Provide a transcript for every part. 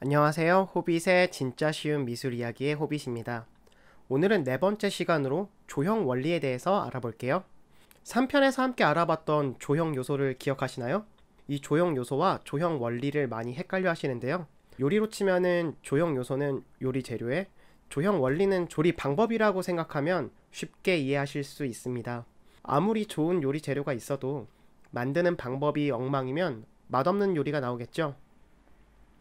안녕하세요. 호빗의 진짜 쉬운 미술 이야기의 호빗입니다. 오늘은 네 번째 시간으로 조형 원리에 대해서 알아볼게요. 3편에서 함께 알아봤던 조형 요소를 기억하시나요? 이 조형 요소와 조형 원리를 많이 헷갈려 하시는데요. 요리로 치면은 조형 요소는 요리 재료에 조형 원리는 조리 방법이라고 생각하면 쉽게 이해하실 수 있습니다. 아무리 좋은 요리 재료가 있어도 만드는 방법이 엉망이면 맛없는 요리가 나오겠죠.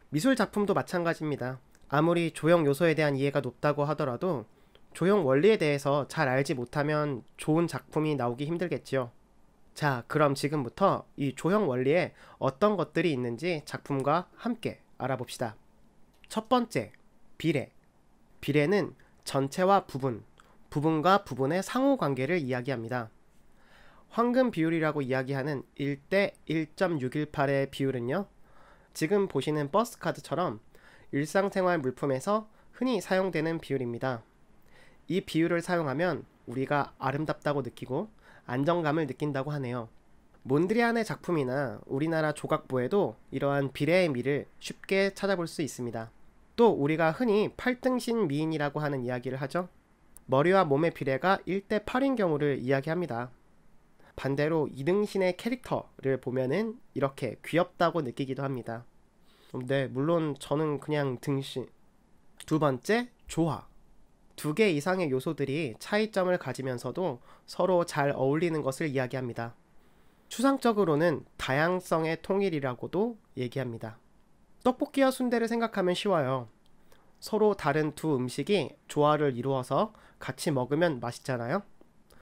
미술 작품도 마찬가지입니다. 아무리 조형 요소에 대한 이해가 높다고 하더라도 조형 원리에 대해서 잘 알지 못하면 좋은 작품이 나오기 힘들겠지요. 자, 그럼 지금부터 이 조형 원리에 어떤 것들이 있는지 작품과 함께 알아봅시다. 첫 번째, 비례. 비례는 전체와 부분, 부분과 부분의 상호 관계를 이야기합니다. 황금 비율이라고 이야기하는 1대 1.618의 비율은요, 지금 보시는 버스 카드처럼 일상생활 물품에서 흔히 사용되는 비율입니다. 이 비율을 사용하면 우리가 아름답다고 느끼고 안정감을 느낀다고 하네요. 몬드리안의 작품이나 우리나라 조각보에도 이러한 비례의 미를 쉽게 찾아볼 수 있습니다. 또 우리가 흔히 팔등신 미인이라고 하는 이야기를 하죠. 머리와 몸의 비례가 1대 8인 경우를 이야기합니다. 반대로 이등신의 캐릭터를 보면은 이렇게 귀엽다고 느끼기도 합니다. 음, 네, 물론 저는 그냥 등신. 두 번째, 조화. 두 개 이상의 요소들이 차이점을 가지면서도 서로 잘 어울리는 것을 이야기합니다. 추상적으로는 다양성의 통일이라고도 얘기합니다. 떡볶이와 순대를 생각하면 쉬워요. 서로 다른 두 음식이 조화를 이루어서 같이 먹으면 맛있잖아요.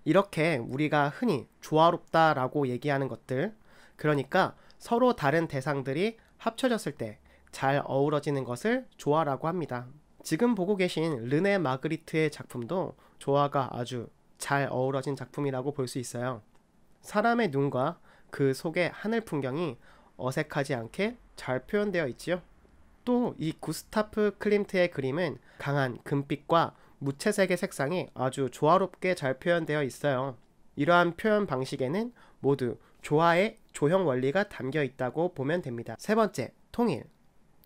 이렇게 우리가 흔히 조화롭다라고 얘기하는 것들, 그러니까 서로 다른 대상들이 합쳐졌을 때 잘 어우러지는 것을 조화라고 합니다. 지금 보고 계신 르네 마그리트의 작품도 조화가 아주 잘 어우러진 작품이라고 볼 수 있어요. 사람의 눈과 그 속의 하늘 풍경이 어색하지 않게 잘 표현되어 있지요. 또 이 구스타프 클림트의 그림은 강한 금빛과 무채색의 색상이 아주 조화롭게 잘 표현되어 있어요. 이러한 표현 방식에는 모두 조화의 조형 원리가 담겨 있다고 보면 됩니다. 세 번째, 통일.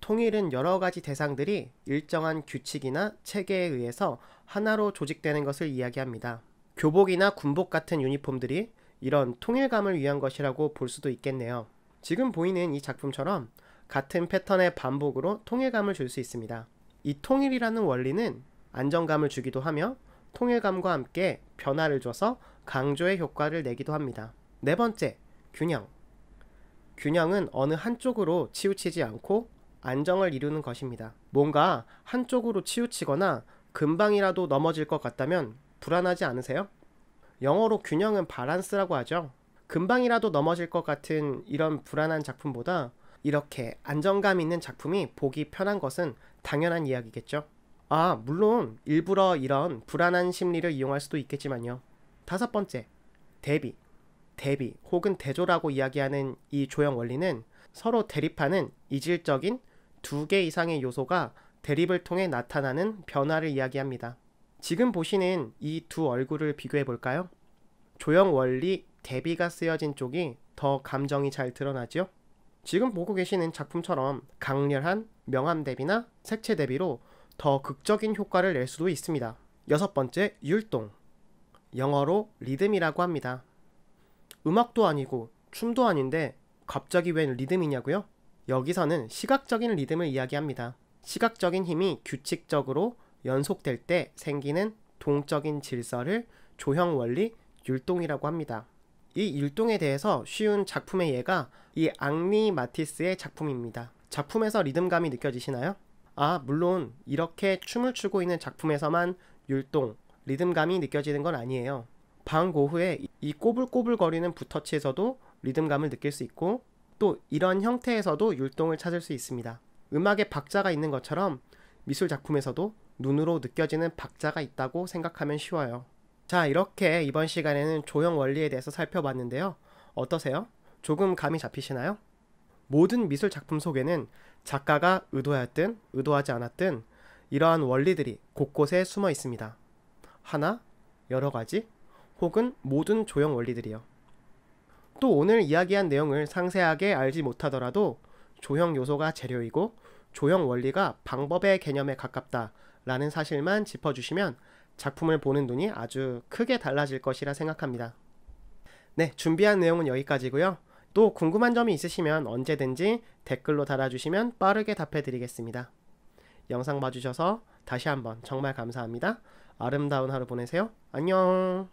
통일은 여러 가지 대상들이 일정한 규칙이나 체계에 의해서 하나로 조직되는 것을 이야기합니다. 교복이나 군복 같은 유니폼들이 이런 통일감을 위한 것이라고 볼 수도 있겠네요. 지금 보이는 이 작품처럼 같은 패턴의 반복으로 통일감을 줄 수 있습니다. 이 통일이라는 원리는 안정감을 주기도 하며 통일감과 함께 변화를 줘서 강조의 효과를 내기도 합니다. 네 번째, 균형. 균형은 어느 한쪽으로 치우치지 않고 안정을 이루는 것입니다. 뭔가 한쪽으로 치우치거나 금방이라도 넘어질 것 같다면 불안하지 않으세요? 영어로 균형은 바란스라고 하죠. 금방이라도 넘어질 것 같은 이런 불안한 작품보다 이렇게 안정감 있는 작품이 보기 편한 것은 당연한 이야기겠죠. 아, 물론 일부러 이런 불안한 심리를 이용할 수도 있겠지만요. 다섯 번째, 대비. 대비 혹은 대조라고 이야기하는 이 조형 원리는 서로 대립하는 이질적인 두 개 이상의 요소가 대립을 통해 나타나는 변화를 이야기합니다. 지금 보시는 이 두 얼굴을 비교해 볼까요? 조형 원리 대비가 쓰여진 쪽이 더 감정이 잘 드러나죠? 지금 보고 계시는 작품처럼 강렬한 명암 대비나 색채 대비로 더 극적인 효과를 낼 수도 있습니다. 여섯 번째, 율동. 영어로 리듬이라고 합니다. 음악도 아니고 춤도 아닌데 갑자기 웬 리듬이냐고요? 여기서는 시각적인 리듬을 이야기합니다. 시각적인 힘이 규칙적으로 연속될 때 생기는 동적인 질서를 조형 원리 율동이라고 합니다. 이 율동에 대해서 쉬운 작품의 예가 이 앙리 마티스의 작품입니다. 작품에서 리듬감이 느껴지시나요? 아, 물론 이렇게 춤을 추고 있는 작품에서만 율동, 리듬감이 느껴지는 건 아니에요. 방 고흐의 이 꼬불꼬불거리는 붓터치에서도 리듬감을 느낄 수 있고 또 이런 형태에서도 율동을 찾을 수 있습니다. 음악에 박자가 있는 것처럼 미술 작품에서도 눈으로 느껴지는 박자가 있다고 생각하면 쉬워요. 자, 이렇게 이번 시간에는 조형 원리에 대해서 살펴봤는데요. 어떠세요? 조금 감이 잡히시나요? 모든 미술 작품 속에는 작가가 의도하였든 의도하지 않았든 이러한 원리들이 곳곳에 숨어 있습니다. 하나, 여러 가지, 혹은 모든 조형 원리들이요. 또 오늘 이야기한 내용을 상세하게 알지 못하더라도 조형 요소가 재료이고 조형 원리가 방법의 개념에 가깝다라는 사실만 짚어주시면 작품을 보는 눈이 아주 크게 달라질 것이라 생각합니다. 네, 준비한 내용은 여기까지고요. 또 궁금한 점이 있으시면 언제든지 댓글로 달아주시면 빠르게 답해드리겠습니다. 영상 봐주셔서 다시 한번 정말 감사합니다. 아름다운 하루 보내세요. 안녕!